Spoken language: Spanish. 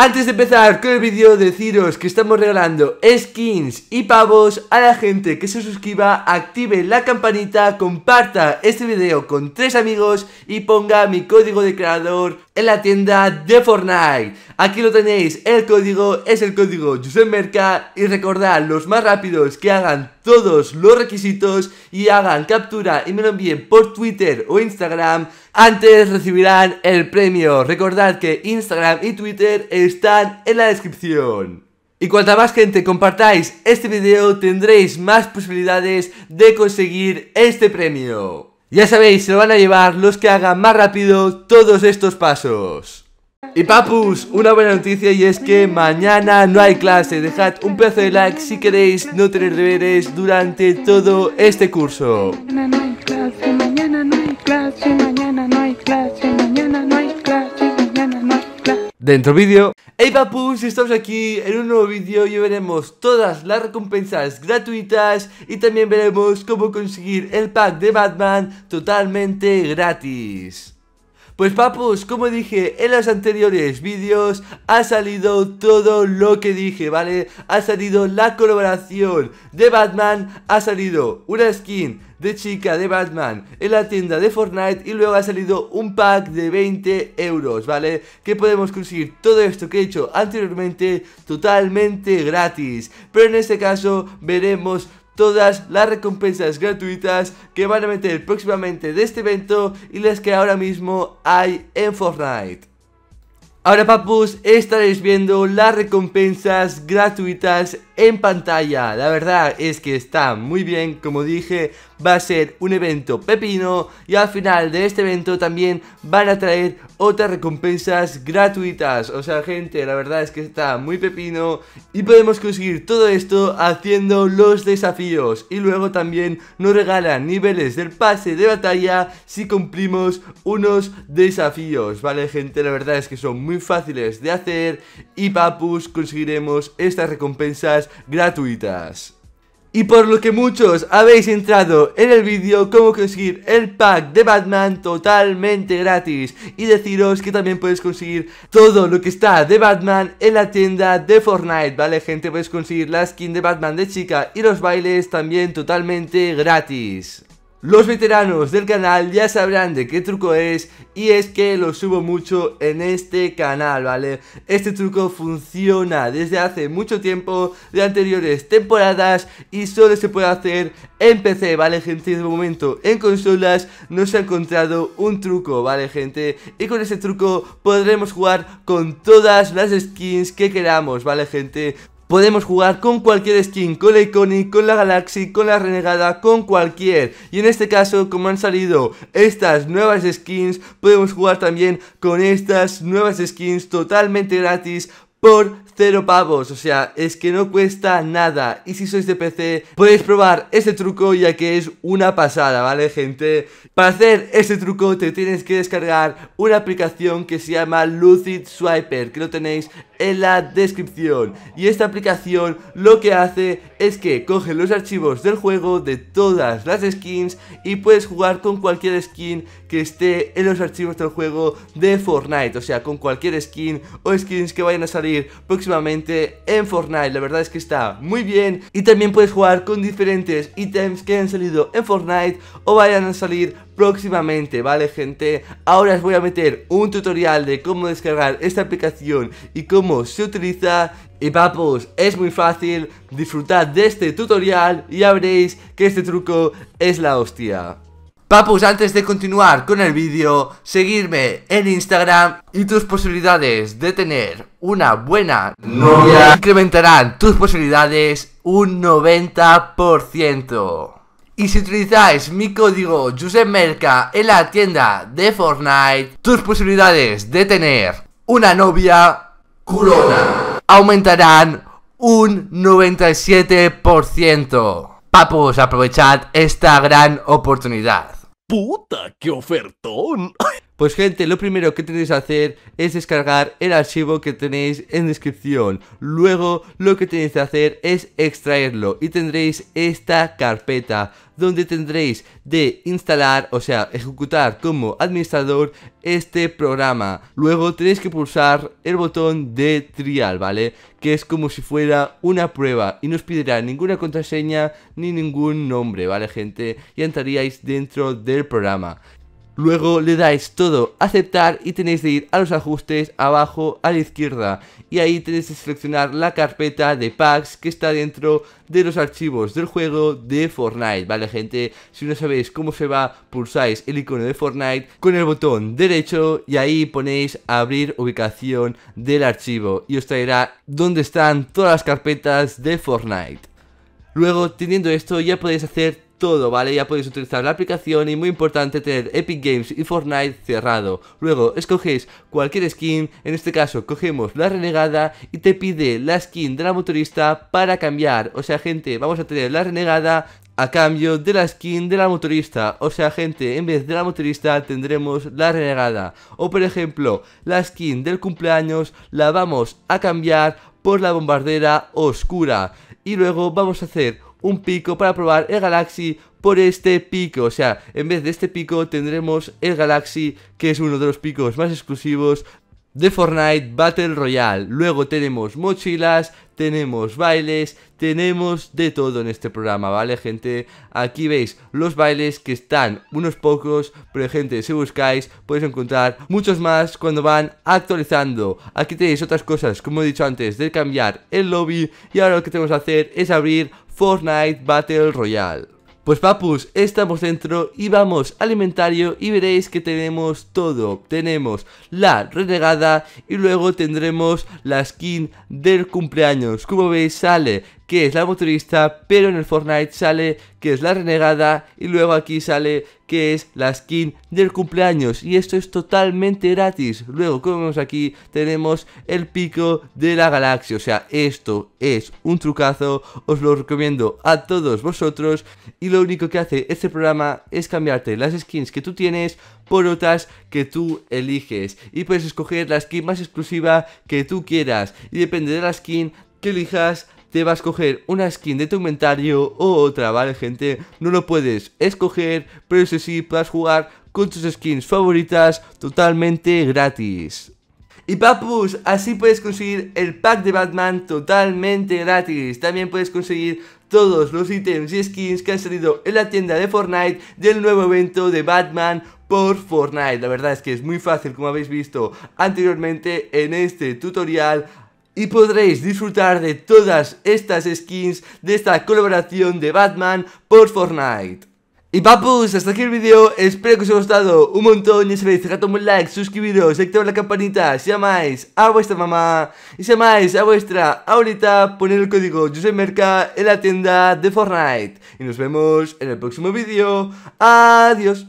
Antes de empezar con el vídeo deciros que estamos regalando skins y pavos a la gente que se suscriba, active la campanita, comparta este video con tres amigos y ponga mi código de creador en la tienda de Fortnite. Aquí lo tenéis, el código es el código Merca y recordad los más rápidos que hagan todos los requisitos y hagan captura y me lo envíen por Twitter o Instagram, antes recibirán el premio. Recordad que Instagram y Twitter están en la descripción. Y cuanta más gente compartáis este video, tendréis más posibilidades de conseguir este premio. Ya sabéis, se lo van a llevar los que hagan más rápido todos estos pasos. Y papus, una buena noticia y es que mañana no hay clase. Dejad un pedazo de like si queréis no tener deberes durante todo este curso. Dentro vídeo. Hey papus, estamos aquí en un nuevo vídeo y veremos todas las recompensas gratuitas y también veremos cómo conseguir el pack de Batman totalmente gratis. Pues papus, como dije en los anteriores vídeos, ha salido todo lo que dije, ¿vale? Ha salido la colaboración de Batman, ha salido una skin de chica de Batman en la tienda de Fortnite y luego ha salido un pack de 20 euros, ¿vale? Que podemos conseguir todo esto que he hecho anteriormente totalmente gratis. Pero en este caso veremos todas las recompensas gratuitas que van a meter próximamente de este evento y las que ahora mismo hay en Fortnite. Ahora papus, estaréis viendo las recompensas gratuitas en pantalla. La verdad es que está muy bien, como dije, va a ser un evento pepino y al final de este evento también van a traer otras recompensas gratuitas. O sea, gente, la verdad es que está muy pepino y podemos conseguir todo esto haciendo los desafíos. Y luego también nos regalan niveles del pase de batalla si cumplimos unos desafíos. Vale, gente, la verdad es que son muy fáciles de hacer y papus conseguiremos estas recompensas gratuitas. Y por lo que muchos habéis entrado en el vídeo cómo conseguir el pack de Batman totalmente gratis Y deciros que también puedes conseguir todo lo que está de Batman en la tienda de Fortnite, ¿vale gente? puedes conseguir la skin de Batman de chica y los bailes también totalmente gratis los veteranos del canal ya sabrán de qué truco es y es que lo subo mucho en este canal, ¿vale? Este truco funciona desde hace mucho tiempo, de anteriores temporadas y solo se puede hacer en PC, ¿vale gente? De momento en consolas no se ha encontrado un truco, ¿vale gente? Y con este truco podremos jugar con todas las skins que queramos, ¿vale gente? Podemos jugar con cualquier skin, con la Iconic, con la Galaxy, con la Renegada, con cualquier. Y en este caso, como han salido estas nuevas skins, podemos jugar también con estas nuevas skins totalmente gratis por cero pavos, o sea, es que no cuesta nada. Y si sois de PC, podéis probar este truco ya que es una pasada, ¿vale, gente? Para hacer este truco te tienes que descargar una aplicación que se llama Lucid Swiper, que lo tenéis en la descripción. Y esta aplicación lo que hace es que coge los archivos del juego de todas las skins y puedes jugar con cualquier skin que esté en los archivos del juego de Fortnite, o sea, con cualquier skin o skins que vayan a salir próximamente en Fortnite. La verdad es que está muy bien. Y también puedes jugar con diferentes ítems que han salido en Fortnite o vayan a salir próximamente, ¿vale gente? Ahora os voy a meter un tutorial de cómo descargar esta aplicación y cómo se utiliza y papos, pues, es muy fácil, disfrutad de este tutorial y ya veréis que este truco es la hostia. Papus, antes de continuar con el vídeo, seguirme en Instagram y tus posibilidades de tener una buena novia incrementarán tus posibilidades un 90%. Y si utilizáis mi código merca en la tienda de Fortnite, tus posibilidades de tener una novia culona aumentarán un 97%. Papus, aprovechad esta gran oportunidad puta, qué ofertón. Pues gente, lo primero que tenéis que hacer es descargar el archivo que tenéis en descripción. Luego lo que tenéis que hacer es extraerlo y tendréis esta carpeta donde tendréis de instalar, o sea, ejecutar como administrador este programa. Luego tenéis que pulsar el botón de trial, ¿vale? Que es como si fuera una prueba y no os pedirá ninguna contraseña ni ningún nombre, ¿vale, gente? Y entraríais dentro del programa. Luego le dais todo aceptar y tenéis de ir a los ajustes abajo a la izquierda y ahí tenéis que seleccionar la carpeta de packs que está dentro de los archivos del juego de Fortnite, ¿vale gente? Si no sabéis cómo se va, pulsáis el icono de Fortnite con el botón derecho y ahí ponéis abrir ubicación del archivo y os traerá donde están todas las carpetas de Fortnite. Luego, teniendo esto, ya podéis hacer todo, ¿vale? Ya podéis utilizar la aplicación y muy importante tener Epic Games y Fortnite cerrado. Luego escogéis cualquier skin, en este caso cogemos la renegada y te pide la skin de la motorista para cambiar. O sea, gente, vamos a tener la renegada a cambio de la skin de la motorista. O sea, gente, en vez de la motorista tendremos la renegada. O por ejemplo, la skin del cumpleaños la vamos a cambiar por la bombardera oscura. Y luego vamos a hacer un pico para probar el Galaxy por este pico. O sea, en vez de este pico tendremos el Galaxy, que es uno de los picos más exclusivos de Fortnite Battle Royale. Luego tenemos mochilas, tenemos bailes, tenemos de todo en este programa, ¿vale, gente? Aquí veis los bailes que están unos pocos, pero gente, si buscáis podéis encontrar muchos más cuando van actualizando. Aquí tenéis otras cosas, como he dicho antes, de cambiar el lobby y ahora lo que tenemos que hacer es abrir Fortnite Battle Royale. Pues papus, estamos dentro y vamos al inventario y veréis que tenemos todo. Tenemos la renegada y luego tendremos la skin del cumpleaños. Como veis sale que es la motorista, pero en el Fortnite sale que es la renegada y luego aquí sale que es la skin del cumpleaños y esto es totalmente gratis. Luego, como vemos aquí, tenemos el pico de la galaxia, o sea, esto es un trucazo, os lo recomiendo a todos vosotros y lo único que hace este programa es cambiarte las skins que tú tienes por otras que tú eliges y puedes escoger la skin más exclusiva que tú quieras y depende de la skin que elijas te vas a coger una skin de tu inventario o otra, ¿vale, gente? No lo puedes escoger, pero eso sí, puedes jugar con tus skins favoritas totalmente gratis. Y papus, así puedes conseguir el pack de Batman totalmente gratis. También puedes conseguir todos los ítems y skins que han salido en la tienda de Fortnite del nuevo evento de Batman por Fortnite. La verdad es que es muy fácil, como habéis visto anteriormente en este tutorial y podréis disfrutar de todas estas skins de esta colaboración de Batman por Fortnite. Y papus, hasta aquí el vídeo, espero que os haya gustado un montón, ya sabéis, dejad un like, suscribiros, activad la campanita, si amáis a vuestra mamá y si amáis a vuestra ahorita, poned el código Merca en la tienda de Fortnite. Y nos vemos en el próximo vídeo, adiós.